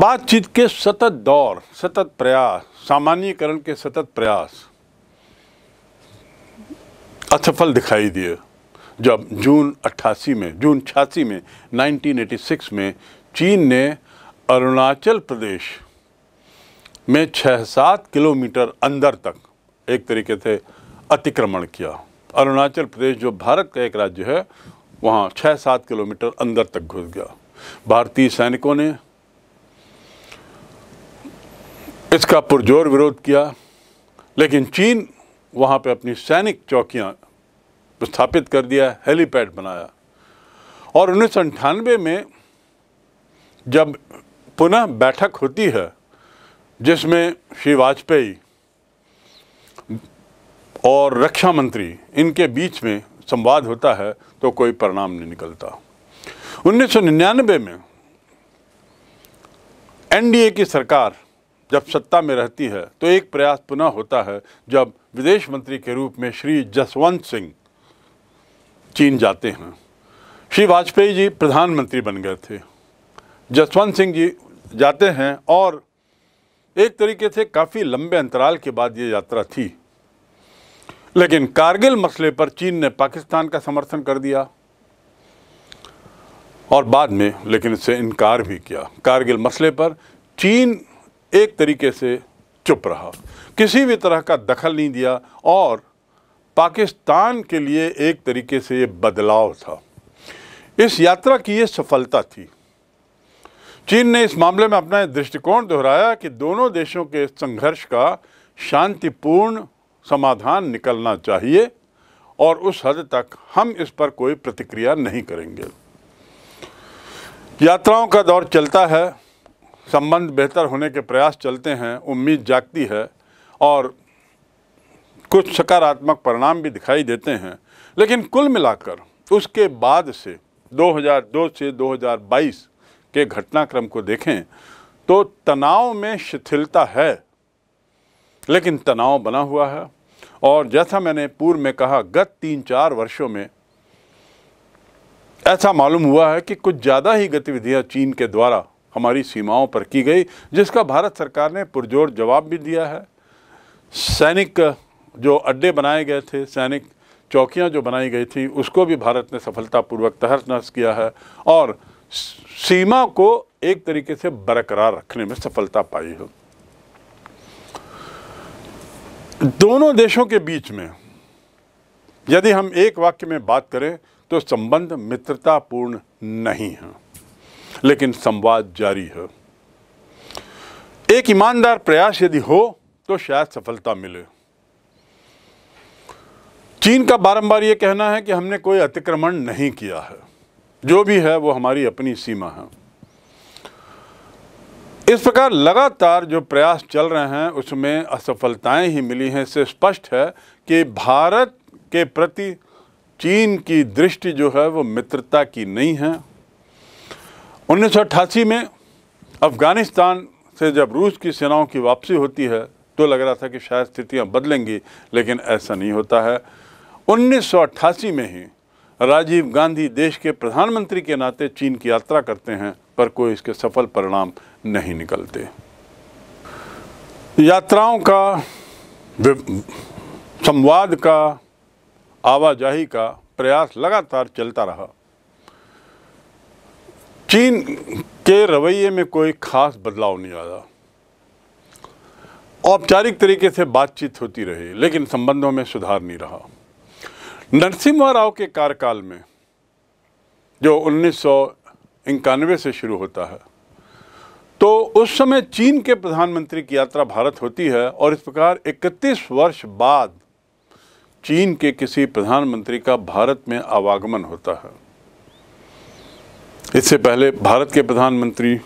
बातचीत के सतत दौर सतत प्रयास सामान्यकरण के सतत प्रयास असफल दिखाई दिए जब जून अट्ठासी में जून छियासी में 1986 में चीन ने अरुणाचल प्रदेश में छः सात किलोमीटर अंदर तक एक तरीके से अतिक्रमण किया अरुणाचल प्रदेश जो भारत का एक राज्य है वहाँ छः सात किलोमीटर अंदर तक घुस गया भारतीय सैनिकों ने इसका पुरजोर विरोध किया लेकिन चीन वहाँ पे अपनी सैनिक चौकियाँ स्थापित कर दिया हेलीपैड बनाया और उन्नीस में जब पुनः बैठक होती है जिसमें श्री वाजपेयी और रक्षा मंत्री इनके बीच में संवाद होता है तो कोई परिणाम नहीं निकलता 1999 में एनडीए की सरकार जब सत्ता में रहती है तो एक प्रयास पुनः होता है जब विदेश मंत्री के रूप में श्री जसवंत सिंह चीन जाते हैं श्री वाजपेयी जी प्रधानमंत्री बन गए थे जसवंत सिंह जी जाते हैं और एक तरीके से काफ़ी लंबे अंतराल के बाद ये यात्रा थी लेकिन कारगिल मसले पर चीन ने पाकिस्तान का समर्थन कर दिया और बाद में लेकिन इससे इनकार भी किया कारगिल मसले पर चीन एक तरीके से चुप रहा किसी भी तरह का दखल नहीं दिया और पाकिस्तान के लिए एक तरीके से ये बदलाव था इस यात्रा की ये सफलता थी चीन ने इस मामले में अपना दृष्टिकोण दोहराया कि दोनों देशों के संघर्ष का शांतिपूर्ण समाधान निकलना चाहिए और उस हद तक हम इस पर कोई प्रतिक्रिया नहीं करेंगे यात्राओं का दौर चलता है संबंध बेहतर होने के प्रयास चलते हैं उम्मीद जागती है और कुछ सकारात्मक परिणाम भी दिखाई देते हैं लेकिन कुल मिलाकर उसके बाद से 2002 से 2022 के घटनाक्रम को देखें तो तनाव में शिथिलता है लेकिन तनाव बना हुआ है और जैसा मैंने पूर्व में कहा गत तीन चार वर्षों में ऐसा मालूम हुआ है कि कुछ ज़्यादा ही गतिविधियां चीन के द्वारा हमारी सीमाओं पर की गई जिसका भारत सरकार ने पुरजोर जवाब भी दिया है सैनिक जो अड्डे बनाए गए थे सैनिक चौकियां जो बनाई गई थी उसको भी भारत ने सफलतापूर्वक तहस नहस किया है और सीमा को एक तरीके से बरकरार रखने में सफलता पाई है दोनों देशों के बीच में यदि हम एक वाक्य में बात करें तो संबंध मित्रतापूर्ण नहीं है लेकिन संवाद जारी है एक ईमानदार प्रयास यदि हो तो शायद सफलता मिले चीन का बारंबार ये कहना है कि हमने कोई अतिक्रमण नहीं किया है जो भी है वो हमारी अपनी सीमा है इस प्रकार लगातार जो प्रयास चल रहे हैं उसमें असफलताएं ही मिली हैं इससे स्पष्ट है कि भारत के प्रति चीन की दृष्टि जो है वो मित्रता की नहीं है उन्नीस में अफ़गानिस्तान से जब रूस की सेनाओं की वापसी होती है तो लग रहा था कि शायद स्थितियां बदलेंगी लेकिन ऐसा नहीं होता है 1988 में ही राजीव गांधी देश के प्रधानमंत्री के नाते चीन की यात्रा करते हैं पर कोई इसके सफल परिणाम नहीं निकलते यात्राओं का संवाद का आवाजाही का प्रयास लगातार चलता रहा चीन के रवैये में कोई ख़ास बदलाव नहीं आया औपचारिक तरीके से बातचीत होती रही लेकिन संबंधों में सुधार नहीं रहा नरसिम्हा राव के कार्यकाल में जो उन्नीस से शुरू होता है तो उस समय चीन के प्रधानमंत्री की यात्रा भारत होती है और इस प्रकार 31 वर्ष बाद चीन के किसी प्रधानमंत्री का भारत में आवागमन होता है इससे पहले भारत के प्रधानमंत्री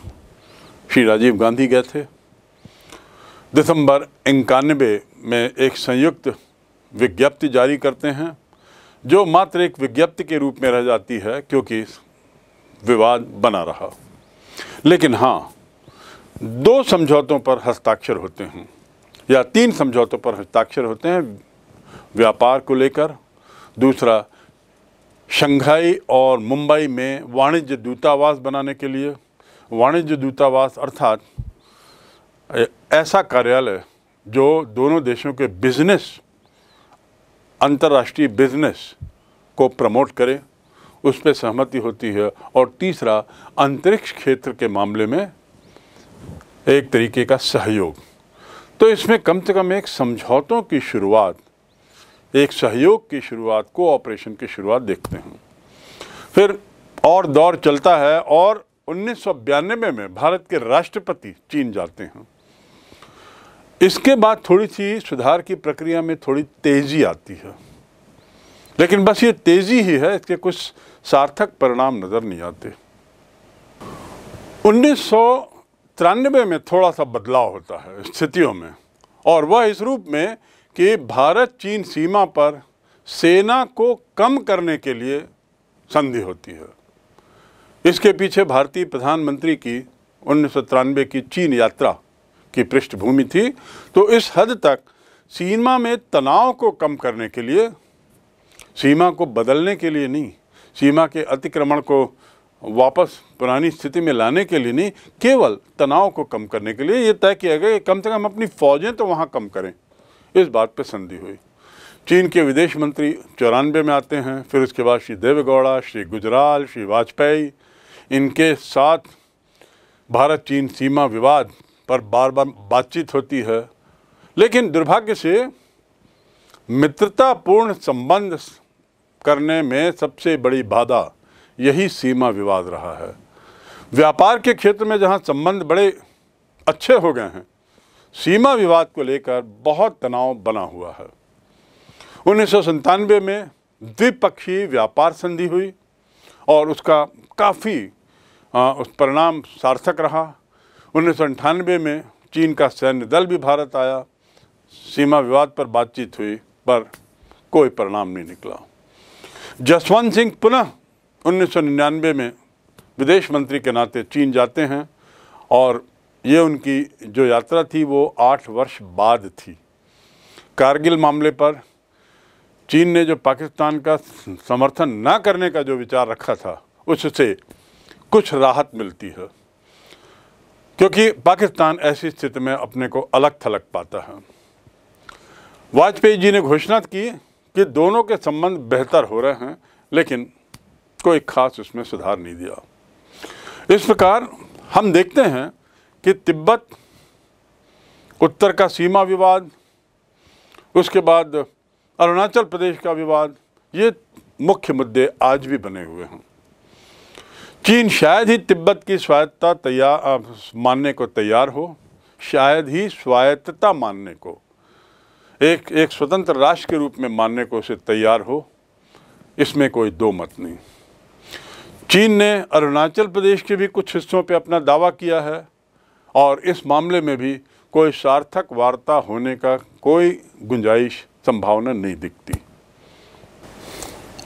श्री राजीव गांधी गए थे दिसंबर इक्यानवे में एक संयुक्त विज्ञप्ति जारी करते हैं जो मात्र एक विज्ञप्ति के रूप में रह जाती है क्योंकि विवाद बना रहा लेकिन हाँ दो समझौतों पर हस्ताक्षर होते हैं या तीन समझौतों पर हस्ताक्षर होते हैं व्यापार को लेकर दूसरा शंघाई और मुंबई में वाणिज्य दूतावास बनाने के लिए वाणिज्य दूतावास अर्थात ऐसा कार्यालय जो दोनों देशों के बिजनेस अंतर्राष्ट्रीय बिजनेस को प्रमोट करे उस पर सहमति होती है और तीसरा अंतरिक्ष क्षेत्र के मामले में एक तरीके का सहयोग तो इसमें कम से कम एक समझौतों की शुरुआत एक सहयोग की शुरुआत को ऑपरेशन की शुरुआत देखते हैं फिर और दौर चलता है और उन्नीस में, में भारत के राष्ट्रपति चीन जाते हैं इसके बाद थोड़ी सी सुधार की प्रक्रिया में थोड़ी तेज़ी आती है लेकिन बस ये तेज़ी ही है इसके कुछ सार्थक परिणाम नज़र नहीं आते उन्नीस में थोड़ा सा बदलाव होता है स्थितियों में और वह इस रूप में कि भारत चीन सीमा पर सेना को कम करने के लिए संधि होती है इसके पीछे भारतीय प्रधानमंत्री की उन्नीस की चीन यात्रा की पृष्ठभूमि थी तो इस हद तक सीमा में तनाव को कम करने के लिए सीमा को बदलने के लिए नहीं सीमा के अतिक्रमण को वापस पुरानी स्थिति में लाने के लिए नहीं केवल तनाव को कम करने के लिए ये तय किया गया कि कम से कम अपनी फौजें तो वहाँ कम करें इस बात पर संधि हुई चीन के विदेश मंत्री चौरानवे में आते हैं फिर उसके बाद श्री देवेगौड़ा श्री गुजराल श्री वाजपेयी इनके साथ भारत चीन सीमा विवाद पर बार बार बातचीत होती है लेकिन दुर्भाग्य से मित्रतापूर्ण संबंध करने में सबसे बड़ी बाधा यही सीमा विवाद रहा है व्यापार के क्षेत्र में जहाँ संबंध बड़े अच्छे हो गए हैं सीमा विवाद को लेकर बहुत तनाव बना हुआ है उन्नीस में द्विपक्षीय व्यापार संधि हुई और उसका काफ़ी उस परिणाम सार्थक रहा उन्नीस में चीन का सैन्य दल भी भारत आया सीमा विवाद पर बातचीत हुई पर कोई परिणाम नहीं निकला जसवंत सिंह पुनः 1999 में विदेश मंत्री के नाते चीन जाते हैं और ये उनकी जो यात्रा थी वो आठ वर्ष बाद थी कारगिल मामले पर चीन ने जो पाकिस्तान का समर्थन ना करने का जो विचार रखा था उससे कुछ राहत मिलती है क्योंकि पाकिस्तान ऐसी स्थिति में अपने को अलग थलग पाता है वाजपेयी जी ने घोषणा की कि दोनों के संबंध बेहतर हो रहे हैं लेकिन कोई खास उसमें सुधार नहीं दिया इस प्रकार हम देखते हैं कि तिब्बत उत्तर का सीमा विवाद उसके बाद अरुणाचल प्रदेश का विवाद ये मुख्य मुद्दे आज भी बने हुए हैं चीन शायद ही तिब्बत की स्वायत्तता तैयार मानने को तैयार हो शायद ही स्वायत्तता मानने को एक एक स्वतंत्र राष्ट्र के रूप में मानने को उसे तैयार हो इसमें कोई दो मत नहीं चीन ने अरुणाचल प्रदेश के भी कुछ हिस्सों पर अपना दावा किया है और इस मामले में भी कोई सार्थक वार्ता होने का कोई गुंजाइश संभावना नहीं दिखती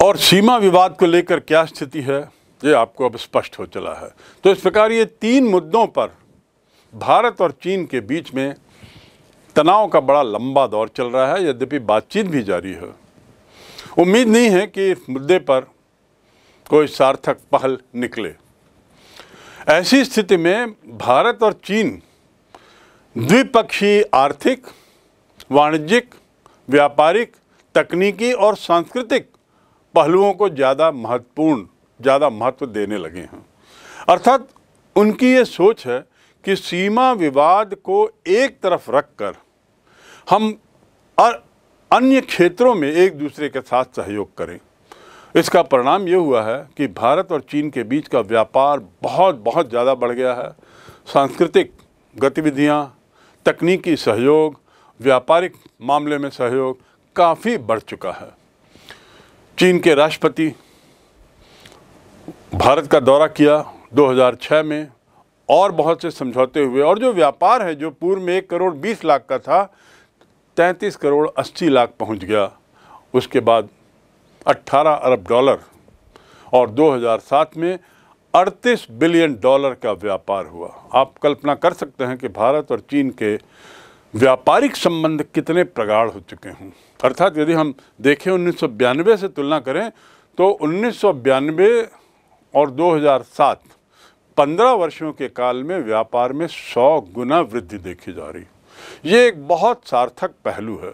और सीमा विवाद को लेकर क्या स्थिति है ये आपको अब स्पष्ट हो चला है तो इस प्रकार ये तीन मुद्दों पर भारत और चीन के बीच में तनाव का बड़ा लंबा दौर चल रहा है यद्यपि बातचीत भी जारी है उम्मीद नहीं है कि इस मुद्दे पर कोई सार्थक पहल निकले ऐसी स्थिति में भारत और चीन द्विपक्षीय आर्थिक वाणिज्यिक व्यापारिक तकनीकी और सांस्कृतिक पहलुओं को ज़्यादा महत्वपूर्ण ज़्यादा महत्व देने लगे हैं अर्थात उनकी ये सोच है कि सीमा विवाद को एक तरफ रखकर हम अन्य क्षेत्रों में एक दूसरे के साथ सहयोग करें इसका परिणाम ये हुआ है कि भारत और चीन के बीच का व्यापार बहुत बहुत ज़्यादा बढ़ गया है सांस्कृतिक गतिविधियाँ तकनीकी सहयोग व्यापारिक मामले में सहयोग काफ़ी बढ़ चुका है चीन के राष्ट्रपति भारत का दौरा किया 2006 में और बहुत से समझौते हुए और जो व्यापार है जो पूर्व में एक करोड़ बीस लाख का था तैंतीस करोड़ अस्सी लाख पहुंच गया उसके बाद 18 अरब डॉलर और 2007 में 38 बिलियन डॉलर का व्यापार हुआ आप कल्पना कर सकते हैं कि भारत और चीन के व्यापारिक संबंध कितने प्रगाढ़ हो चुके हैं अर्थात यदि हम देखें उन्नीस से तुलना करें तो उन्नीस और 2007 15 वर्षों के काल में व्यापार में 100 गुना वृद्धि देखी जा रही ये एक बहुत सार्थक पहलू है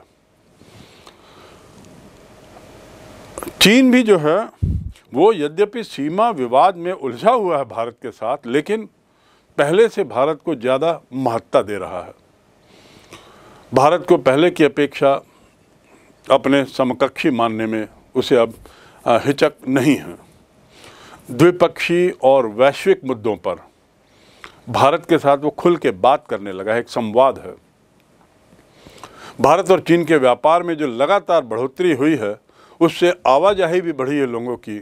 चीन भी जो है वो यद्यपि सीमा विवाद में उलझा हुआ है भारत के साथ लेकिन पहले से भारत को ज़्यादा महत्ता दे रहा है भारत को पहले की अपेक्षा अपने समकक्षी मानने में उसे अब हिचक नहीं है द्विपक्षीय और वैश्विक मुद्दों पर भारत के साथ वो खुल के बात करने लगा है एक संवाद है भारत और चीन के व्यापार में जो लगातार बढ़ोतरी हुई है उससे आवाजाही भी बढ़ी है लोगों की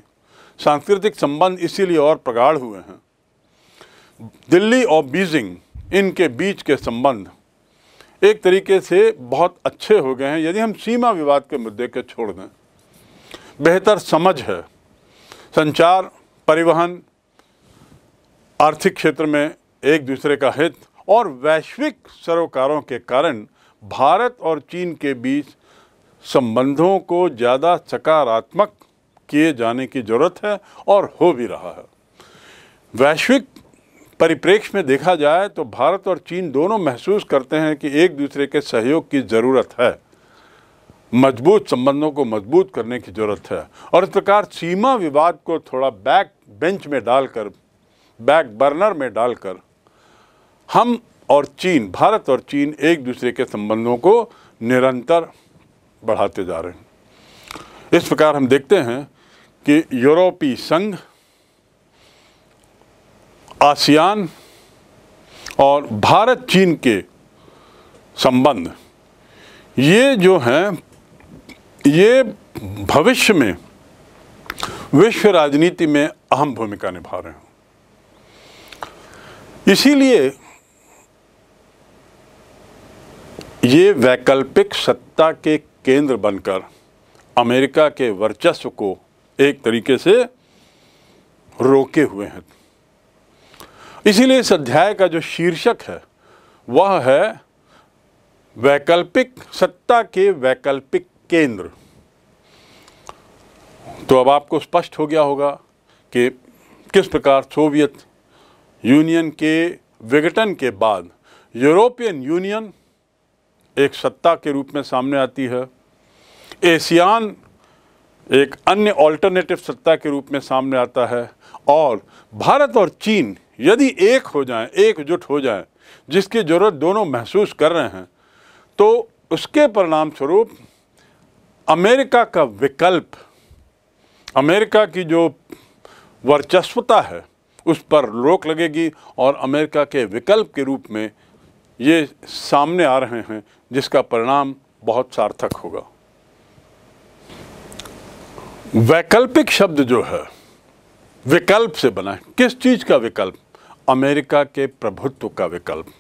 सांस्कृतिक संबंध इसीलिए और प्रगाढ़ हुए हैं दिल्ली और बीजिंग इनके बीच के संबंध एक तरीके से बहुत अच्छे हो गए हैं यदि हम सीमा विवाद के मुद्दे के छोड़ दें बेहतर समझ है संचार परिवहन आर्थिक क्षेत्र में एक दूसरे का हित और वैश्विक सरोकारों के कारण भारत और चीन के बीच संबंधों को ज़्यादा सकारात्मक किए जाने की ज़रूरत है और हो भी रहा है वैश्विक परिप्रेक्ष्य में देखा जाए तो भारत और चीन दोनों महसूस करते हैं कि एक दूसरे के सहयोग की ज़रूरत है मजबूत संबंधों को मजबूत करने की ज़रूरत है और इस प्रकार सीमा विवाद को थोड़ा बैक बेंच में डालकर बैक बर्नर में डालकर हम और चीन भारत और चीन एक दूसरे के संबंधों को निरंतर बढ़ाते जा रहे हैं इस प्रकार हम देखते हैं कि यूरोपीय संघ आसियान और भारत चीन के संबंध ये जो हैं ये भविष्य में विश्व राजनीति में अहम भूमिका निभा रहे हैं इसीलिए ये वैकल्पिक सत्ता के केंद्र बनकर अमेरिका के वर्चस्व को एक तरीके से रोके हुए हैं इसीलिए इस अध्याय का जो शीर्षक है वह है वैकल्पिक सत्ता के वैकल्पिक केंद्र तो अब आपको स्पष्ट हो गया होगा कि किस प्रकार सोवियत यूनियन के विघटन के बाद यूरोपियन यूनियन एक सत्ता के रूप में सामने आती है एशियान एक अन्य ऑल्टरनेटिव सत्ता के रूप में सामने आता है और भारत और चीन यदि एक हो जाएं, एकजुट हो जाएं, जिसकी ज़रूरत दोनों महसूस कर रहे हैं तो उसके परिणाम स्वरूप अमेरिका का विकल्प अमेरिका की जो वर्चस्वता है उस पर रोक लगेगी और अमेरिका के विकल्प के रूप में ये सामने आ रहे हैं जिसका परिणाम बहुत सार्थक होगा वैकल्पिक शब्द जो है विकल्प से बना है किस चीज़ का विकल्प अमेरिका के प्रभुत्व का विकल्प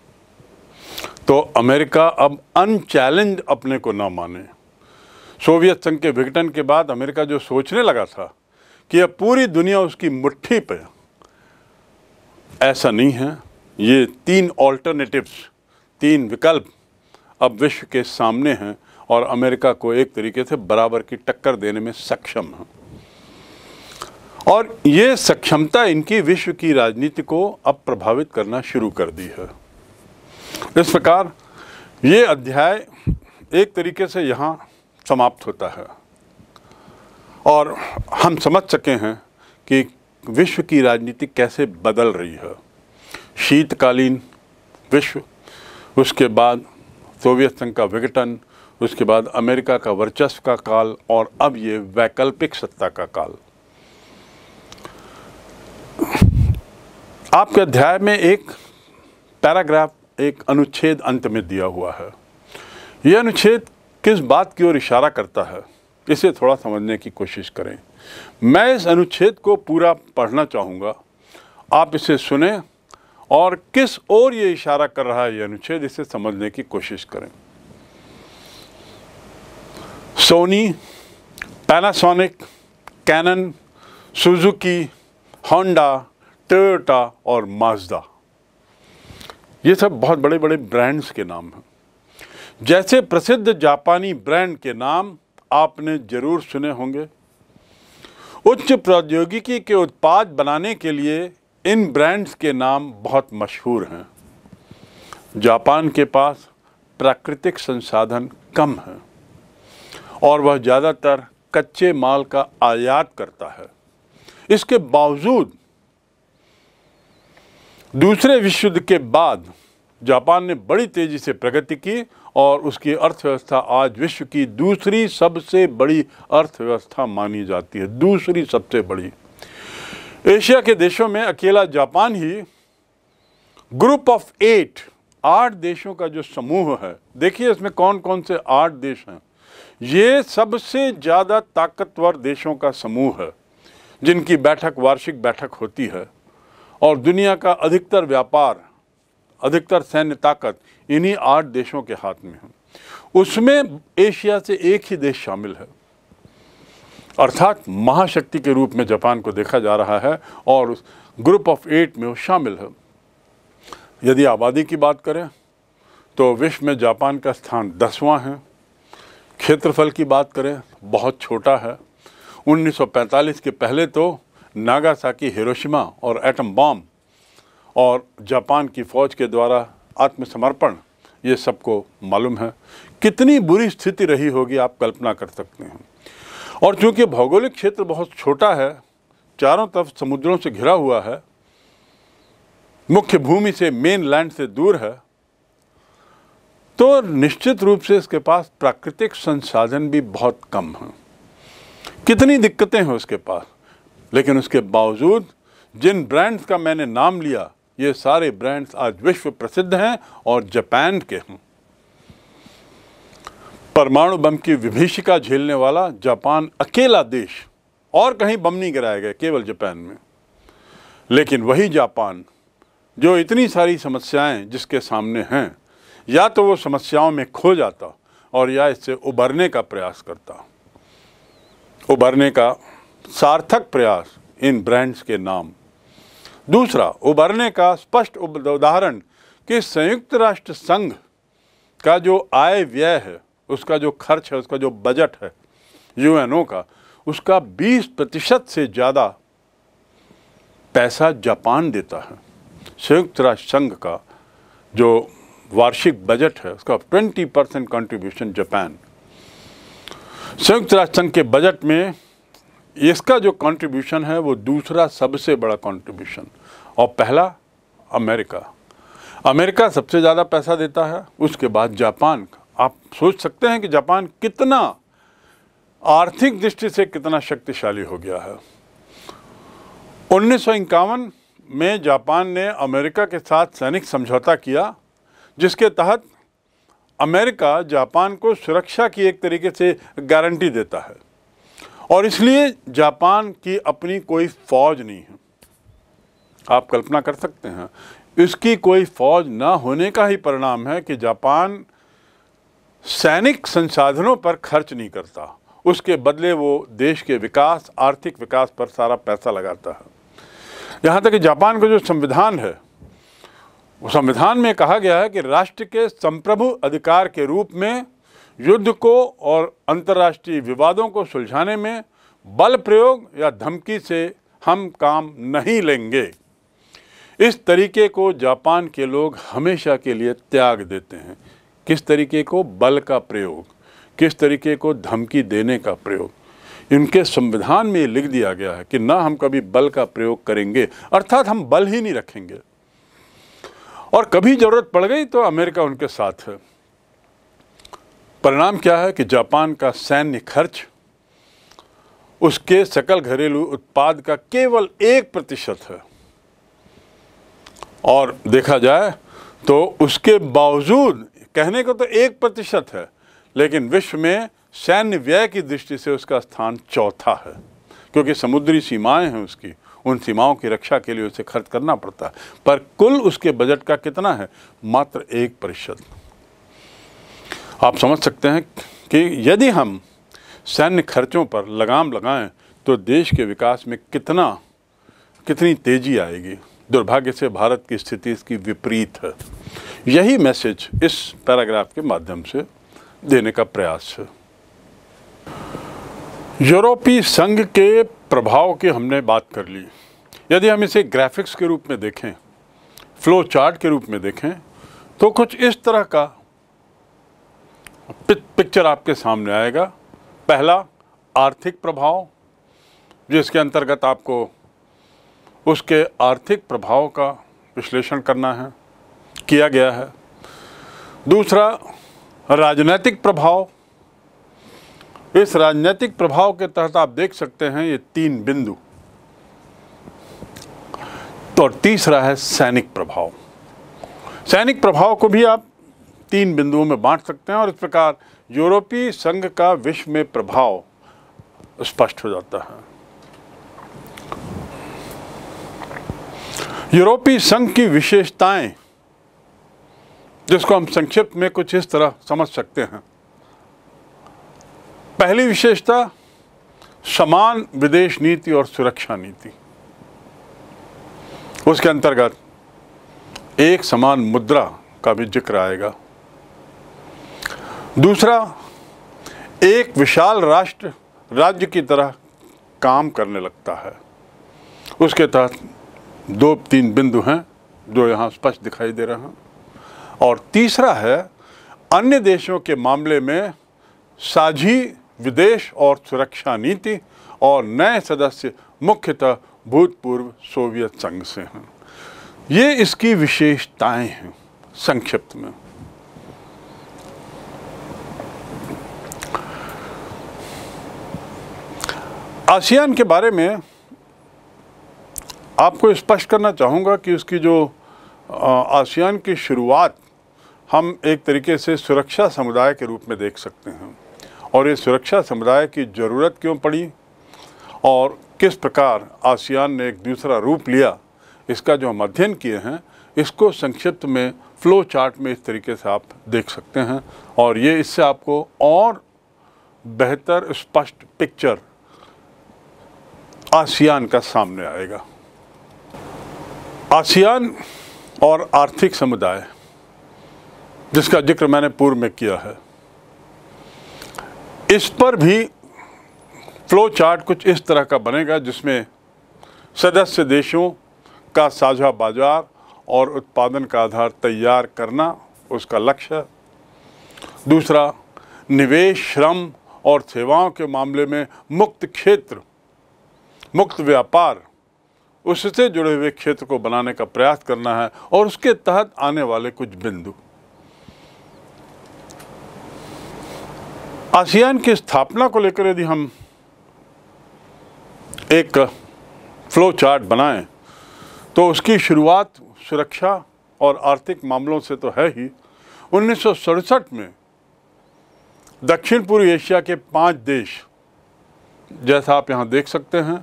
तो अमेरिका अब अनचैलेंज अपने को ना माने सोवियत संघ के विघटन के बाद अमेरिका जो सोचने लगा था कि अब पूरी दुनिया उसकी मुट्ठी पे ऐसा नहीं है ये तीन ऑल्टरनेटिव्स तीन विकल्प अब विश्व के सामने हैं और अमेरिका को एक तरीके से बराबर की टक्कर देने में सक्षम है और ये सक्षमता इनकी विश्व की राजनीति को अब प्रभावित करना शुरू कर दी है इस प्रकार ये अध्याय एक तरीके से यहाँ समाप्त होता है और हम समझ सके हैं कि विश्व की राजनीति कैसे बदल रही है शीतकालीन विश्व उसके बाद सोवियत संघ का विघटन उसके बाद अमेरिका का वर्चस्व का काल और अब ये वैकल्पिक सत्ता का काल आपके अध्याय में एक पैराग्राफ एक अनुच्छेद अंत में दिया हुआ है यह अनुच्छेद किस बात की ओर इशारा करता है इसे थोड़ा समझने की कोशिश करें मैं इस अनुच्छेद को पूरा पढ़ना चाहूँगा आप इसे सुने और किस ओर ये इशारा कर रहा है ये अनुच्छेद इसे समझने की कोशिश करें Sony Panasonic Canon Suzuki Honda Toyota और माजदा ये सब बहुत बड़े बड़े ब्रांड्स के नाम हैं जैसे प्रसिद्ध जापानी ब्रांड के नाम आपने ज़रूर सुने होंगे उच्च प्रौद्योगिकी के उत्पाद बनाने के लिए इन ब्रांड्स के नाम बहुत मशहूर हैं जापान के पास प्राकृतिक संसाधन कम हैं और वह ज़्यादातर कच्चे माल का आयात करता है इसके बावजूद दूसरे विश्व युद्ध के बाद जापान ने बड़ी तेज़ी से प्रगति की और उसकी अर्थव्यवस्था आज विश्व की दूसरी सबसे बड़ी अर्थव्यवस्था मानी जाती है दूसरी सबसे बड़ी एशिया के देशों में अकेला जापान ही ग्रुप ऑफ एट आठ देशों का जो समूह है देखिए इसमें कौन कौन से आठ देश हैं ये सबसे ज़्यादा ताकतवर देशों का समूह है जिनकी बैठक वार्षिक बैठक होती है और दुनिया का अधिकतर व्यापार अधिकतर सैन्य ताकत इन्हीं आठ देशों के हाथ में है उसमें एशिया से एक ही देश शामिल है अर्थात महाशक्ति के रूप में जापान को देखा जा रहा है और उस ग्रुप ऑफ एट में वो शामिल है यदि आबादी की बात करें तो विश्व में जापान का स्थान दसवां है क्षेत्रफल की बात करें बहुत छोटा है 1945 के पहले तो नागासाकी हिरोशिमा और एटम बॉम्ब और जापान की फ़ौज के द्वारा आत्मसमर्पण ये सबको मालूम है कितनी बुरी स्थिति रही होगी आप कल्पना कर सकते हैं और चूंकि भौगोलिक क्षेत्र बहुत छोटा है चारों तरफ समुद्रों से घिरा हुआ है मुख्य भूमि से मेन लैंड से दूर है तो निश्चित रूप से इसके पास प्राकृतिक संसाधन भी बहुत कम हैं कितनी दिक्कतें हैं उसके पास लेकिन उसके बावजूद जिन ब्रांड्स का मैंने नाम लिया ये सारे ब्रांड्स आज विश्व प्रसिद्ध हैं और जापान के हैं परमाणु बम की विभीषिका झेलने वाला जापान अकेला देश और कहीं बम नहीं गिराया गया केवल जापान में लेकिन वही जापान जो इतनी सारी समस्याएं जिसके सामने हैं या तो वो समस्याओं में खो जाता और या इससे उभरने का प्रयास करता उबरने का सार्थक प्रयास इन ब्रांड्स के नाम दूसरा उबरने का स्पष्ट उदाहरण कि संयुक्त राष्ट्र संघ का जो आय व्यय है उसका जो खर्च है उसका जो बजट है यूएनओ का उसका 20 प्रतिशत से ज़्यादा पैसा जापान देता है संयुक्त राष्ट्र संघ का जो वार्षिक बजट है उसका 20 परसेंट कॉन्ट्रीब्यूशन जापान संयुक्त राष्ट्र संघ के बजट में इसका जो कंट्रीब्यूशन है वो दूसरा सबसे बड़ा कंट्रीब्यूशन और पहला अमेरिका अमेरिका सबसे ज़्यादा पैसा देता है उसके बाद जापान का आप सोच सकते हैं कि जापान कितना आर्थिक दृष्टि से कितना शक्तिशाली हो गया है उन्नीस में जापान ने अमेरिका के साथ सैनिक समझौता किया जिसके तहत अमेरिका जापान को सुरक्षा की एक तरीके से गारंटी देता है और इसलिए जापान की अपनी कोई फौज नहीं है आप कल्पना कर सकते हैं इसकी कोई फौज ना होने का ही परिणाम है कि जापान सैनिक संसाधनों पर खर्च नहीं करता उसके बदले वो देश के विकास आर्थिक विकास पर सारा पैसा लगाता है यहाँ तक कि जापान का जो संविधान है संविधान में कहा गया है कि राष्ट्र के संप्रभु अधिकार के रूप में युद्ध को और अंतर्राष्ट्रीय विवादों को सुलझाने में बल प्रयोग या धमकी से हम काम नहीं लेंगे इस तरीके को जापान के लोग हमेशा के लिए त्याग देते हैं किस तरीके को बल का प्रयोग किस तरीके को धमकी देने का प्रयोग इनके संविधान में लिख दिया गया है कि ना हम कभी बल का प्रयोग करेंगे अर्थात हम बल ही नहीं रखेंगे और कभी ज़रूरत पड़ गई तो अमेरिका उनके साथ है परिणाम क्या है कि जापान का सैन्य खर्च उसके सकल घरेलू उत्पाद का केवल एक प्रतिशत है और देखा जाए तो उसके बावजूद कहने को तो एक प्रतिशत है लेकिन विश्व में सैन्य व्यय की दृष्टि से उसका स्थान चौथा है क्योंकि समुद्री सीमाएं हैं उसकी उन सीमाओं की रक्षा के लिए उसे खर्च करना पड़ता है पर कुल उसके बजट का कितना है मात्र एक प्रतिशत आप समझ सकते हैं कि यदि हम सैन्य खर्चों पर लगाम लगाएं तो देश के विकास में कितना कितनी तेजी आएगी दुर्भाग्य से भारत की स्थिति इसकी विपरीत है यही मैसेज इस पैराग्राफ के माध्यम से देने का प्रयास है यूरोपीय संघ के प्रभाव की हमने बात कर ली यदि हम इसे ग्राफिक्स के रूप में देखें फ्लो चार्ट के रूप में देखें तो कुछ इस तरह का पिक्चर आपके सामने आएगा पहला आर्थिक प्रभाव जिसके अंतर्गत आपको उसके आर्थिक प्रभाव का विश्लेषण करना है किया गया है दूसरा राजनीतिक प्रभाव इस राजनीतिक प्रभाव के तहत आप देख सकते हैं ये तीन बिंदु तो और तीसरा है सैनिक प्रभाव सैनिक प्रभाव को भी आप तीन बिंदुओं में बांट सकते हैं और इस प्रकार यूरोपीय संघ का विश्व में प्रभाव स्पष्ट हो जाता है यूरोपीय संघ की विशेषताएं जिसको हम संक्षिप्त में कुछ इस तरह समझ सकते हैं पहली विशेषता समान विदेश नीति और सुरक्षा नीति उसके अंतर्गत एक समान मुद्रा का भी जिक्र आएगा दूसरा एक विशाल राष्ट्र राज्य की तरह काम करने लगता है उसके तहत दो तीन बिंदु हैं जो यहाँ स्पष्ट दिखाई दे रहे हैं और तीसरा है अन्य देशों के मामले में साझी विदेश और सुरक्षा नीति और नए सदस्य मुख्यतः भूतपूर्व सोवियत संघ से हैं ये इसकी विशेषताएं हैं संक्षिप्त में आसियान के बारे में आपको स्पष्ट करना चाहूँगा कि उसकी जो आसियान की शुरुआत हम एक तरीके से सुरक्षा समुदाय के रूप में देख सकते हैं और ये सुरक्षा समुदाय की ज़रूरत क्यों पड़ी और किस प्रकार आसियान ने एक दूसरा रूप लिया इसका जो हम अध्ययन किए हैं इसको संक्षिप्त में फ्लो चार्ट में इस तरीके से आप देख सकते हैं और ये इससे आपको और बेहतर स्पष्ट पिक्चर आसियान का सामने आएगा आसियान और आर्थिक समुदाय जिसका जिक्र मैंने पूर्व में किया है इस पर भी फ्लो चार्ट कुछ इस तरह का बनेगा जिसमें सदस्य देशों का साझा बाजार और उत्पादन का आधार तैयार करना उसका लक्ष्य दूसरा निवेश श्रम और सेवाओं के मामले में मुक्त क्षेत्र मुक्त व्यापार उससे जुड़े हुए क्षेत्र को बनाने का प्रयास करना है और उसके तहत आने वाले कुछ बिंदु आसियान की स्थापना को लेकर यदि हम एक फ्लो चार्ट बनाएं तो उसकी शुरुआत सुरक्षा और आर्थिक मामलों से तो है ही उन्नीस में दक्षिण पूर्व एशिया के पांच देश जैसा आप यहाँ देख सकते हैं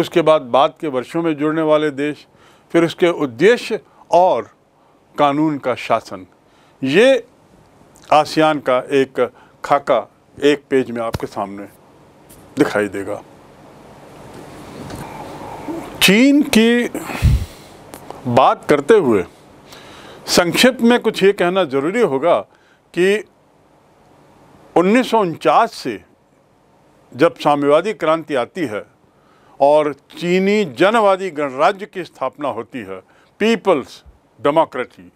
उसके बाद बाद के वर्षों में जुड़ने वाले देश फिर उसके उद्देश्य और कानून का शासन ये आसियान का एक खाका एक पेज में आपके सामने दिखाई देगा चीन की बात करते हुए संक्षिप्त में कुछ ये कहना ज़रूरी होगा कि उन्नीस से जब साम्यवादी क्रांति आती है और चीनी जनवादी गणराज्य की स्थापना होती है पीपल्स डेमोक्रेसी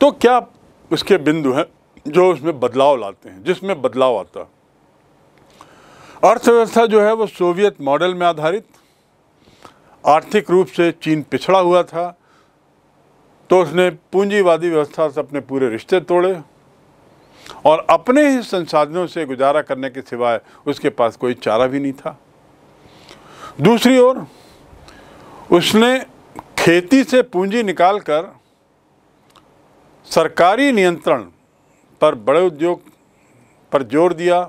तो क्या उसके बिंदु हैं जो उसमें बदलाव लाते हैं जिसमें बदलाव आता अर्थव्यवस्था जो है वो सोवियत मॉडल में आधारित आर्थिक रूप से चीन पिछड़ा हुआ था तो उसने पूंजीवादी व्यवस्था से अपने पूरे रिश्ते तोड़े और अपने ही संसाधनों से गुजारा करने के सिवाय उसके पास कोई चारा भी नहीं था दूसरी ओर उसने खेती से पूंजी निकालकर सरकारी नियंत्रण पर बड़े उद्योग पर जोर दिया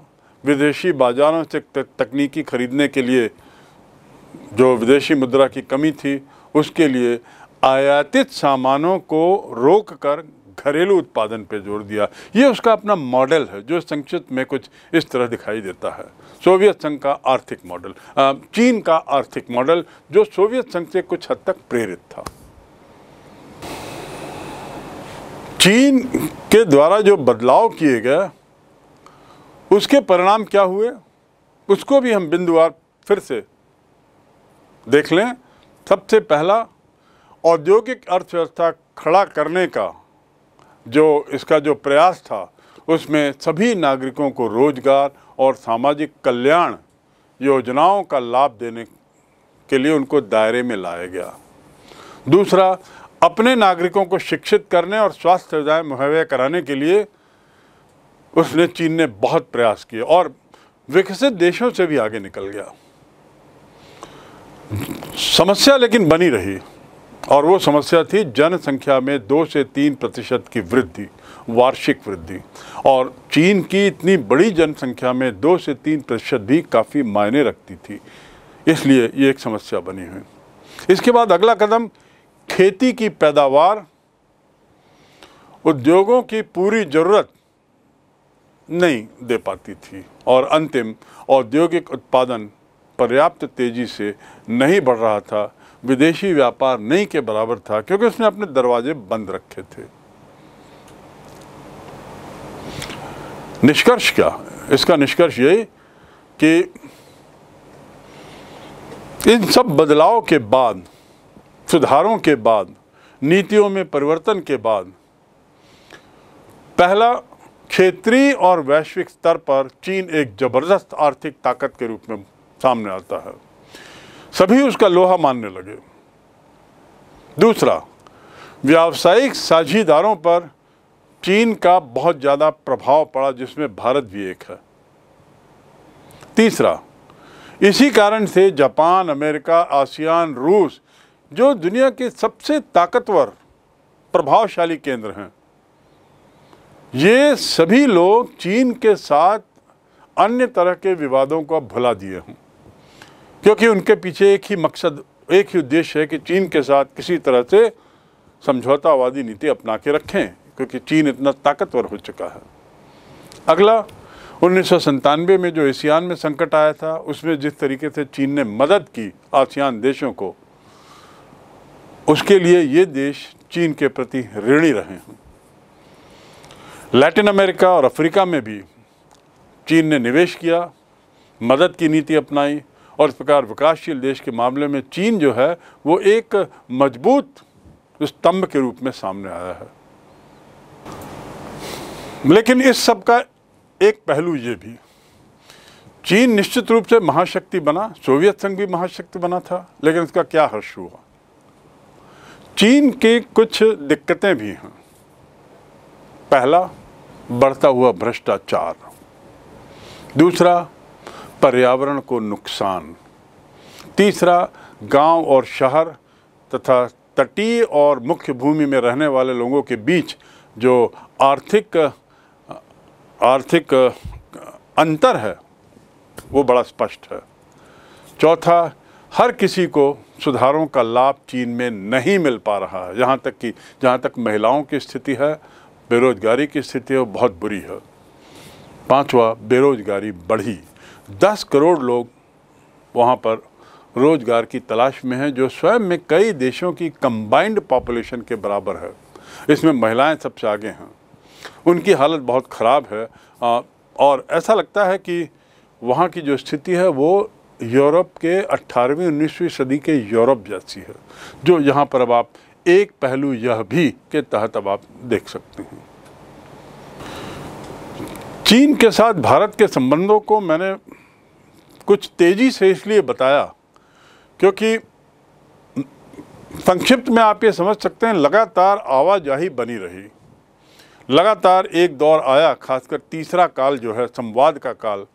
विदेशी बाज़ारों से तकनीकी ख़रीदने के लिए जो विदेशी मुद्रा की कमी थी उसके लिए आयातित सामानों को रोक कर घरेलू उत्पादन पर जोर दिया ये उसका अपना मॉडल है जो संक्षिप्त में कुछ इस तरह दिखाई देता है सोवियत संघ का आर्थिक मॉडल चीन का आर्थिक मॉडल जो सोवियत संघ से कुछ हद तक प्रेरित था चीन के द्वारा जो बदलाव किए गए उसके परिणाम क्या हुए उसको भी हम बिंदुवार फिर से देख लें सबसे पहला औद्योगिक अर्थव्यवस्था खड़ा करने का जो इसका जो प्रयास था उसमें सभी नागरिकों को रोजगार और सामाजिक कल्याण योजनाओं का लाभ देने के लिए उनको दायरे में लाया गया दूसरा अपने नागरिकों को शिक्षित करने और स्वास्थ्य सुविधाएँ मुहैया कराने के लिए उसने चीन ने बहुत प्रयास किए और विकसित देशों से भी आगे निकल गया समस्या लेकिन बनी रही और वो समस्या थी जनसंख्या में दो से तीन प्रतिशत की वृद्धि वार्षिक वृद्धि और चीन की इतनी बड़ी जनसंख्या में दो से तीन प्रतिशत भी काफ़ी मायने रखती थी इसलिए ये एक समस्या बनी हुई इसके बाद अगला कदम खेती की पैदावार उद्योगों की पूरी ज़रूरत नहीं दे पाती थी और अंतिम औद्योगिक उत्पादन पर्याप्त तेज़ी से नहीं बढ़ रहा था विदेशी व्यापार नहीं के बराबर था क्योंकि उसने अपने दरवाजे बंद रखे थे निष्कर्ष क्या इसका निष्कर्ष यही कि इन सब बदलाव के बाद सुधारों के बाद नीतियों में परिवर्तन के बाद पहला क्षेत्रीय और वैश्विक स्तर पर चीन एक ज़बरदस्त आर्थिक ताकत के रूप में सामने आता है सभी उसका लोहा मानने लगे दूसरा व्यावसायिक साझीदारों पर चीन का बहुत ज़्यादा प्रभाव पड़ा जिसमें भारत भी एक है तीसरा इसी कारण से जापान अमेरिका आसियान रूस जो दुनिया के सबसे ताकतवर प्रभावशाली केंद्र हैं ये सभी लोग चीन के साथ अन्य तरह के विवादों को भुला दिए हों क्योंकि उनके पीछे एक ही मकसद एक ही उद्देश्य है कि चीन के साथ किसी तरह से समझौतावादी नीति अपना के रखें क्योंकि चीन इतना ताकतवर हो चुका है अगला उन्नीस में जो एशियान में संकट आया था उसमें जिस तरीके से चीन ने मदद की आसियान देशों को उसके लिए ये देश चीन के प्रति ऋणी रहे हैं लैटिन अमेरिका और अफ्रीका में भी चीन ने निवेश किया मदद की नीति अपनाई और इस प्रकार विकासशील देश के मामले में चीन जो है वो एक मजबूत स्तंभ के रूप में सामने आया है लेकिन इस सब का एक पहलू ये भी चीन निश्चित रूप से महाशक्ति बना सोवियत संघ भी महाशक्ति बना था लेकिन उसका क्या हर्ष हुआ चीन के कुछ दिक्कतें भी हैं पहला बढ़ता हुआ भ्रष्टाचार दूसरा पर्यावरण को नुकसान तीसरा गांव और शहर तथा तटीय और मुख्य भूमि में रहने वाले लोगों के बीच जो आर्थिक आर्थिक अंतर है वो बड़ा स्पष्ट है चौथा हर किसी को सुधारों का लाभ चीन में नहीं मिल पा रहा है जहाँ तक कि जहाँ तक महिलाओं की स्थिति है बेरोजगारी की स्थिति है बहुत बुरी है पांचवा बेरोजगारी बढ़ी दस करोड़ लोग वहाँ पर रोजगार की तलाश में हैं जो स्वयं में कई देशों की कंबाइंड पॉपुलेशन के बराबर है इसमें महिलाएं सबसे आगे हैं उनकी हालत बहुत ख़राब है और ऐसा लगता है कि वहाँ की जो स्थिति है वो यूरोप के 18वीं 19वीं सदी के यूरोप जैसी है जो यहाँ पर अब आप एक पहलू यह भी के तहत अब आप देख सकते हैं चीन के साथ भारत के संबंधों को मैंने कुछ तेज़ी से इसलिए बताया क्योंकि संक्षिप्त में आप ये समझ सकते हैं लगातार आवाजाही बनी रही लगातार एक दौर आया खासकर तीसरा काल जो है संवाद का काल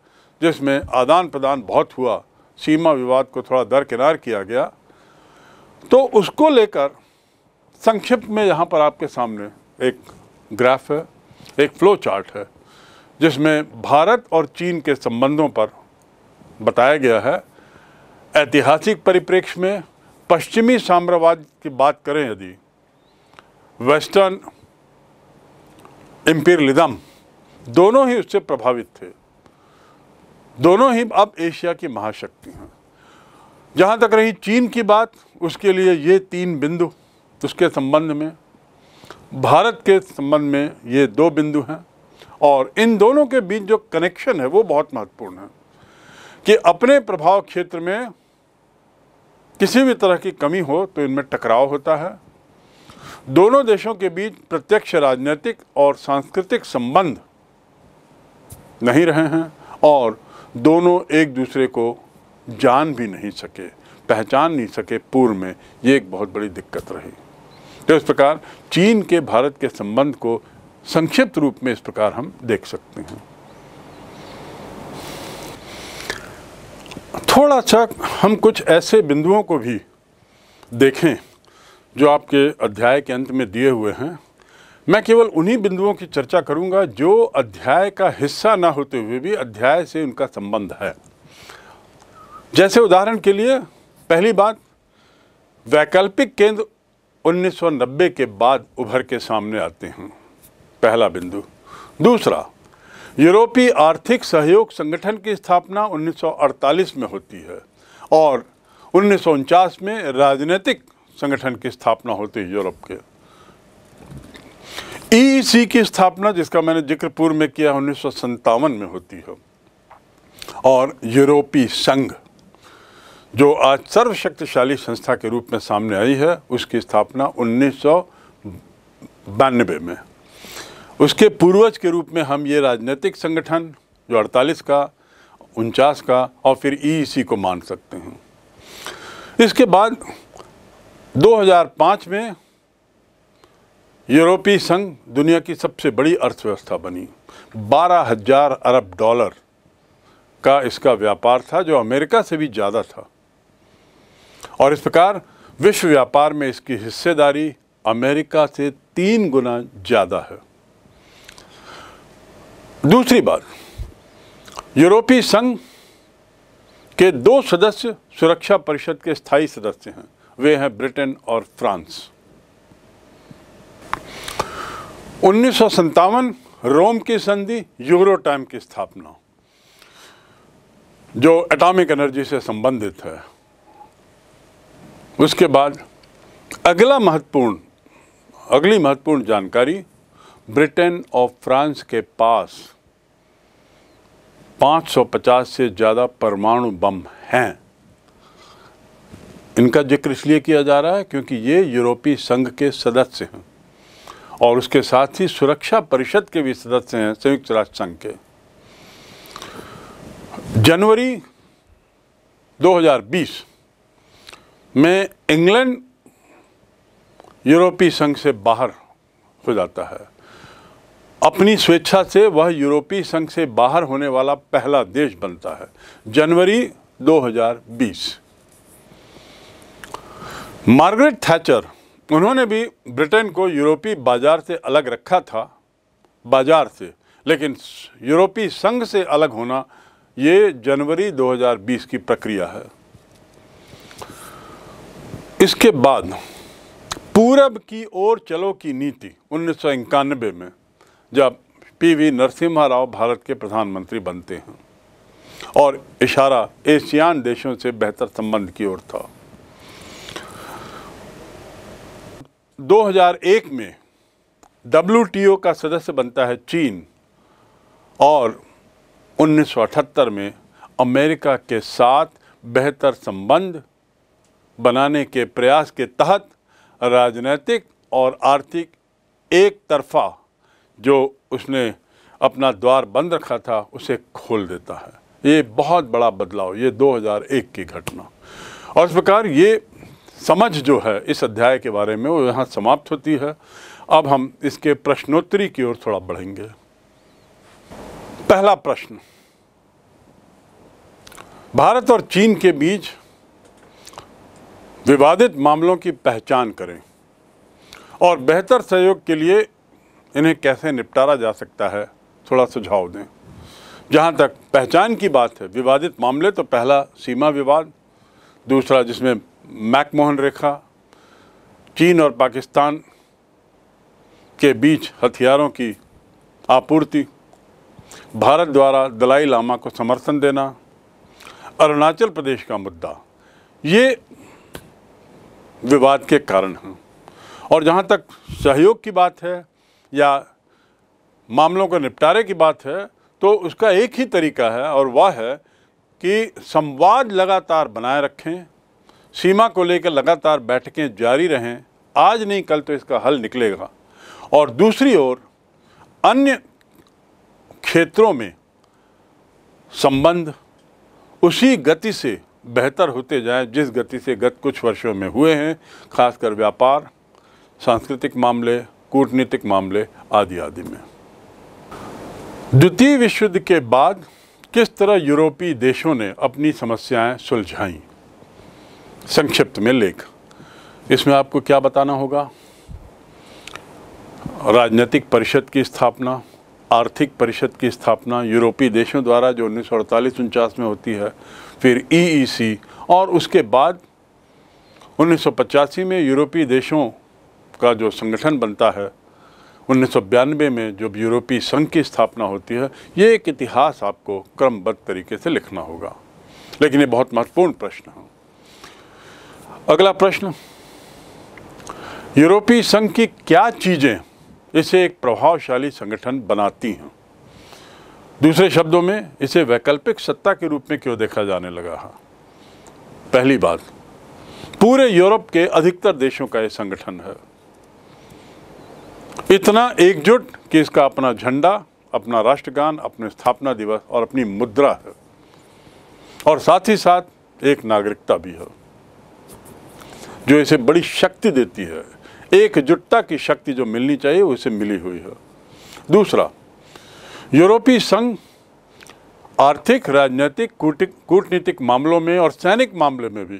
जिसमें आदान प्रदान बहुत हुआ सीमा विवाद को थोड़ा दरकिनार किया गया तो उसको लेकर संक्षिप्त में यहाँ पर आपके सामने एक ग्राफ है एक फ्लो चार्ट है जिसमें भारत और चीन के संबंधों पर बताया गया है ऐतिहासिक परिप्रेक्ष्य में पश्चिमी साम्रवाद की बात करें यदि वेस्टर्न एम्पीरियलिज्म दोनों ही उससे प्रभावित थे दोनों ही अब एशिया की महाशक्ति हैं जहाँ तक रही चीन की बात उसके लिए ये तीन बिंदु उसके संबंध में भारत के संबंध में ये दो बिंदु हैं और इन दोनों के बीच जो कनेक्शन है वो बहुत महत्वपूर्ण है कि अपने प्रभाव क्षेत्र में किसी भी तरह की कमी हो तो इनमें टकराव होता है दोनों देशों के बीच प्रत्यक्ष राजनीतिक और सांस्कृतिक संबंध नहीं रहे हैं और दोनों एक दूसरे को जान भी नहीं सके पहचान नहीं सके पूर्व में ये एक बहुत बड़ी दिक्कत रही तो इस प्रकार चीन के भारत के संबंध को संक्षिप्त रूप में इस प्रकार हम देख सकते हैं थोड़ा सा हम कुछ ऐसे बिंदुओं को भी देखें जो आपके अध्याय के अंत में दिए हुए हैं मैं केवल उन्हीं बिंदुओं की चर्चा करूंगा जो अध्याय का हिस्सा ना होते हुए भी अध्याय से उनका संबंध है जैसे उदाहरण के लिए पहली बात वैकल्पिक केंद्र 1990 के बाद उभर के सामने आते हैं पहला बिंदु दूसरा यूरोपीय आर्थिक सहयोग संगठन की स्थापना 1948 में होती है और उन्नीस में राजनीतिक संगठन की स्थापना होती है यूरोप के ईसी e की स्थापना जिसका मैंने जिक्र पूर्व में किया उन्नीस में होती है और यूरोपीय संघ जो आज सर्वशक्तिशाली संस्था के रूप में सामने आई है उसकी स्थापना उन्नीस में उसके पूर्वज के रूप में हम ये राजनीतिक संगठन जो 48 का उनचास का और फिर ईसी e को मान सकते हैं इसके बाद 2005 में यूरोपीय संघ दुनिया की सबसे बड़ी अर्थव्यवस्था बनी बारह हजार अरब डॉलर का इसका व्यापार था जो अमेरिका से भी ज़्यादा था और इस प्रकार विश्व व्यापार में इसकी हिस्सेदारी अमेरिका से तीन गुना ज़्यादा है दूसरी बात यूरोपीय संघ के दो सदस्य सुरक्षा परिषद के स्थायी सदस्य हैं वे हैं ब्रिटेन और फ्रांस उन्नीस रोम की संधि यूरो टाइम की स्थापना जो एटॉमिक एनर्जी से संबंधित है उसके बाद अगला महत्वपूर्ण अगली महत्वपूर्ण जानकारी ब्रिटेन और फ्रांस के पास 550 से ज़्यादा परमाणु बम हैं इनका जिक्र इसलिए किया जा रहा है क्योंकि ये यूरोपीय संघ के सदस्य हैं और उसके साथ ही सुरक्षा परिषद के भी सदस्य हैं संयुक्त राष्ट्र संघ के जनवरी 2020 में इंग्लैंड यूरोपीय संघ से बाहर हो जाता है अपनी स्वेच्छा से वह यूरोपीय संघ से बाहर होने वाला पहला देश बनता है जनवरी 2020 मार्गरेट थैचर उन्होंने भी ब्रिटेन को यूरोपीय बाज़ार से अलग रखा था बाज़ार से लेकिन यूरोपीय संघ से अलग होना ये जनवरी 2020 की प्रक्रिया है इसके बाद पूरब की ओर चलो की नीति उन्नीस में जब पीवी नरसिम्हा राव भारत के प्रधानमंत्री बनते हैं और इशारा एशियान देशों से बेहतर संबंध की ओर था 2001 में डब्ल्यू का सदस्य बनता है चीन और 1978 में अमेरिका के साथ बेहतर संबंध बनाने के प्रयास के तहत राजनीतिक और आर्थिक एक तरफा जो उसने अपना द्वार बंद रखा था उसे खोल देता है ये बहुत बड़ा बदलाव ये 2001 की घटना और इस प्रकार ये समझ जो है इस अध्याय के बारे में वो यहाँ समाप्त होती है अब हम इसके प्रश्नोत्तरी की ओर थोड़ा बढ़ेंगे पहला प्रश्न भारत और चीन के बीच विवादित मामलों की पहचान करें और बेहतर सहयोग के लिए इन्हें कैसे निपटारा जा सकता है थोड़ा सुझाव दें जहाँ तक पहचान की बात है विवादित मामले तो पहला सीमा विवाद दूसरा जिसमें मैकमोहन रेखा चीन और पाकिस्तान के बीच हथियारों की आपूर्ति भारत द्वारा दलाई लामा को समर्थन देना अरुणाचल प्रदेश का मुद्दा ये विवाद के कारण हैं और जहाँ तक सहयोग की बात है या मामलों के निपटारे की बात है तो उसका एक ही तरीका है और वह है कि संवाद लगातार बनाए रखें सीमा को लेकर लगातार बैठकें जारी रहें आज नहीं कल तो इसका हल निकलेगा और दूसरी ओर अन्य क्षेत्रों में संबंध उसी गति से बेहतर होते जाएं जिस गति से गत कुछ वर्षों में हुए हैं खासकर व्यापार सांस्कृतिक मामले कूटनीतिक मामले आदि आदि में द्वितीय विश्व युद्ध के बाद किस तरह यूरोपीय देशों ने अपनी समस्याएं सुलझाईं संक्षिप्त में लेख इसमें आपको क्या बताना होगा राजनीतिक परिषद की स्थापना आर्थिक परिषद की स्थापना यूरोपीय देशों द्वारा जो उन्नीस सौ अड़तालीस उनचास में होती है फिर ईईसी e e और उसके बाद उन्नीस में यूरोपीय देशों का जो संगठन बनता है उन्नीस में जब यूरोपीय संघ की स्थापना होती है ये एक इतिहास आपको क्रमबद्ध तरीके से लिखना होगा लेकिन ये बहुत महत्वपूर्ण प्रश्न है अगला प्रश्न यूरोपीय संघ की क्या चीज़ें इसे एक प्रभावशाली संगठन बनाती हैं दूसरे शब्दों में इसे वैकल्पिक सत्ता के रूप में क्यों देखा जाने लगा है पहली बात पूरे यूरोप के अधिकतर देशों का यह संगठन है इतना एकजुट कि इसका अपना झंडा अपना राष्ट्रगान अपने स्थापना दिवस और अपनी मुद्रा है और साथ ही साथ एक नागरिकता भी है जो इसे बड़ी शक्ति देती है एकजुटता की शक्ति जो मिलनी चाहिए वो इसे मिली हुई है दूसरा यूरोपीय संघ आर्थिक राजनीतिक कूटनीतिक मामलों में और सैनिक मामले में भी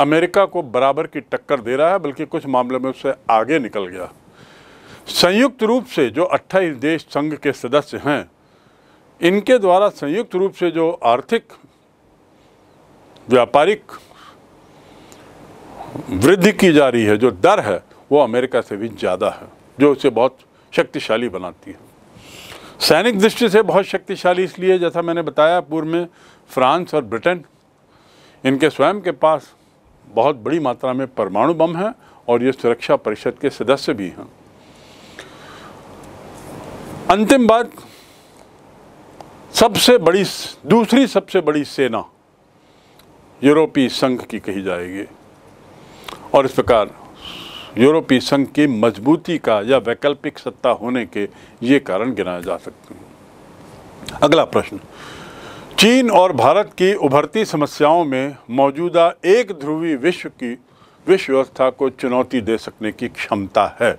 अमेरिका को बराबर की टक्कर दे रहा है बल्कि कुछ मामले में उससे आगे निकल गया संयुक्त रूप से जो 28 देश संघ के सदस्य हैं इनके द्वारा संयुक्त रूप से जो आर्थिक व्यापारिक वृद्धि की जा रही है जो दर है वो अमेरिका से भी ज़्यादा है जो उसे बहुत शक्तिशाली बनाती है सैनिक दृष्टि से बहुत शक्तिशाली इसलिए जैसा मैंने बताया पूर्व में फ्रांस और ब्रिटेन इनके स्वयं के पास बहुत बड़ी मात्रा में परमाणु बम हैं और ये सुरक्षा परिषद के सदस्य भी हैं अंतिम बात सबसे बड़ी दूसरी सबसे बड़ी सेना यूरोपीय संघ की कही जाएगी और इस प्रकार यूरोपीय संघ की मजबूती का या वैकल्पिक सत्ता होने के ये कारण गिनाए जा सकते हैं अगला प्रश्न चीन और भारत की उभरती समस्याओं में मौजूदा एक ध्रुवी विश्व की विश्व व्यवस्था को चुनौती दे सकने की क्षमता है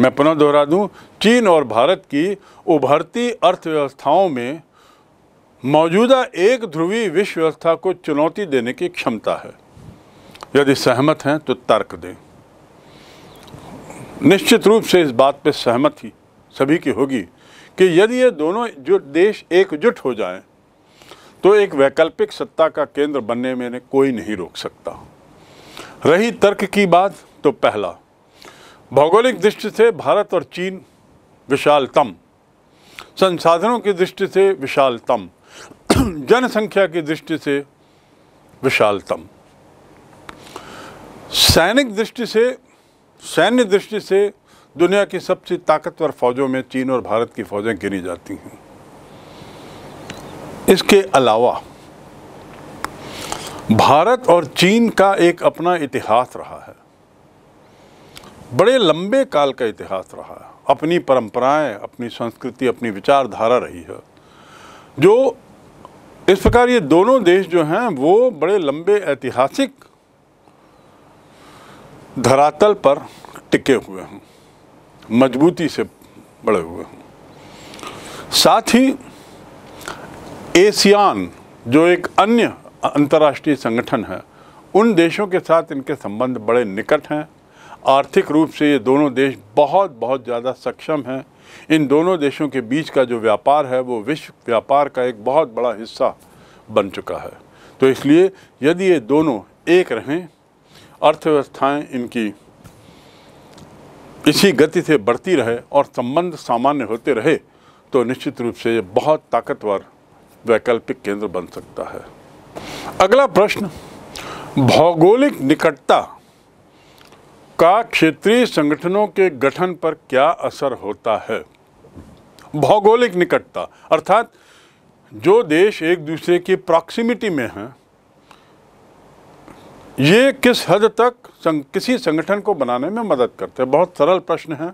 मैं पुनः दोहरा दूं चीन और भारत की उभरती अर्थव्यवस्थाओं में मौजूदा एक ध्रुवी विश्व व्यवस्था को चुनौती देने की क्षमता है यदि सहमत हैं तो तर्क दें निश्चित रूप से इस बात पे सहमति सभी की होगी कि यदि ये दोनों जो देश एकजुट हो जाएं तो एक वैकल्पिक सत्ता का केंद्र बनने में कोई नहीं रोक सकता रही तर्क की बात तो पहला भौगोलिक दृष्टि से भारत और चीन विशालतम संसाधनों की दृष्टि से विशालतम जनसंख्या की दृष्टि से विशालतम सैनिक दृष्टि से सैन्य दृष्टि से दुनिया की सबसे ताकतवर फौजों में चीन और भारत की फौजें गिनी जाती हैं इसके अलावा भारत और चीन का एक अपना इतिहास रहा है बड़े लंबे काल का इतिहास रहा है अपनी परंपराएं अपनी संस्कृति अपनी विचारधारा रही है जो इस प्रकार ये दोनों देश जो हैं वो बड़े लंबे ऐतिहासिक धरातल पर टिके हुए हूँ मजबूती से बड़े हुए हूँ साथ ही एशियान जो एक अन्य अंतर्राष्ट्रीय संगठन है उन देशों के साथ इनके संबंध बड़े निकट हैं आर्थिक रूप से ये दोनों देश बहुत बहुत ज़्यादा सक्षम हैं इन दोनों देशों के बीच का जो व्यापार है वो विश्व व्यापार का एक बहुत बड़ा हिस्सा बन चुका है तो इसलिए यदि ये दोनों एक रहें अर्थव्यवस्थाएं इनकी इसी गति से बढ़ती रहे और संबंध सामान्य होते रहे तो निश्चित रूप से ये बहुत ताकतवर वैकल्पिक केंद्र बन सकता है अगला प्रश्न भौगोलिक निकटता का क्षेत्रीय संगठनों के गठन पर क्या असर होता है भौगोलिक निकटता अर्थात जो देश एक दूसरे की प्रॉक्सिमिटी में हैं ये किस हद तक संग, किसी संगठन को बनाने में मदद करते हैं बहुत सरल प्रश्न है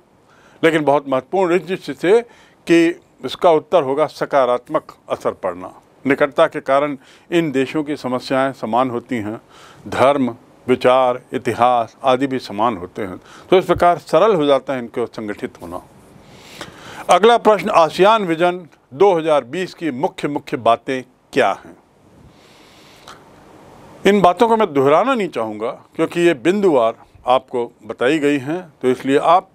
लेकिन बहुत महत्वपूर्ण रिज से कि इसका उत्तर होगा सकारात्मक असर पड़ना निकटता के कारण इन देशों की समस्याएं समान होती हैं धर्म विचार इतिहास आदि भी समान होते हैं तो इस प्रकार सरल हो जाता है इनके संगठित होना अगला प्रश्न आसियान विजन 2020 की मुख्य मुख्य बातें क्या हैं इन बातों को मैं दोहराना नहीं चाहूँगा क्योंकि ये बिंदुवार आपको बताई गई हैं तो इसलिए आप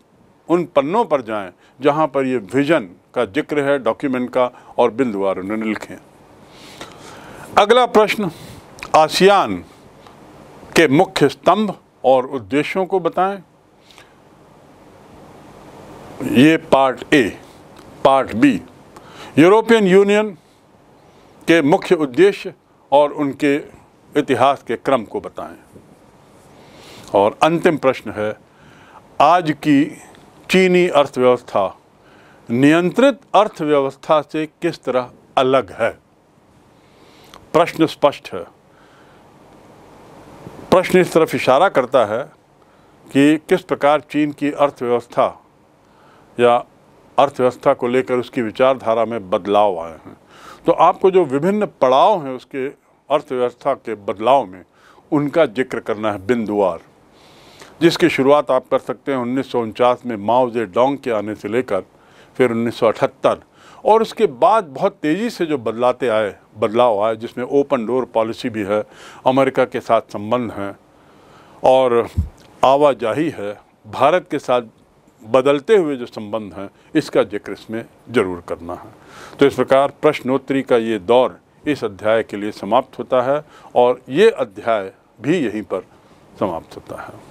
उन पन्नों पर जाएं जहाँ पर ये विज़न का जिक्र है डॉक्यूमेंट का और बिंदुवार उन्होंने लिखे अगला प्रश्न आसियान के मुख्य स्तंभ और उद्देश्यों को बताएं ये part A part B European Union के मुख्य उद्देश्य और उनके इतिहास के क्रम को बताएं और अंतिम प्रश्न है आज की चीनी अर्थव्यवस्था नियंत्रित अर्थव्यवस्था से किस तरह अलग है प्रश्न स्पष्ट है प्रश्न इस तरफ इशारा करता है कि किस प्रकार चीन की अर्थव्यवस्था या अर्थव्यवस्था को लेकर उसकी विचारधारा में बदलाव आए हैं तो आपको जो विभिन्न पड़ाव हैं उसके अर्थव्यवस्था के बदलाव में उनका जिक्र करना है बिंदुवार जिसकी शुरुआत आप कर सकते हैं उन्नीस में माओजे डोंग के आने से लेकर फिर उन्नीस और उसके बाद बहुत तेज़ी से जो बदलाते आए बदलाव आए जिसमें ओपन डोर पॉलिसी भी है अमेरिका के साथ संबंध हैं और आवाजाही है भारत के साथ बदलते हुए जो संबंध हैं इसका जिक्र इसमें ज़रूर करना है तो इस प्रकार प्रश्नोत्तरी का ये दौर इस अध्याय के लिए समाप्त होता है और ये अध्याय भी यहीं पर समाप्त होता है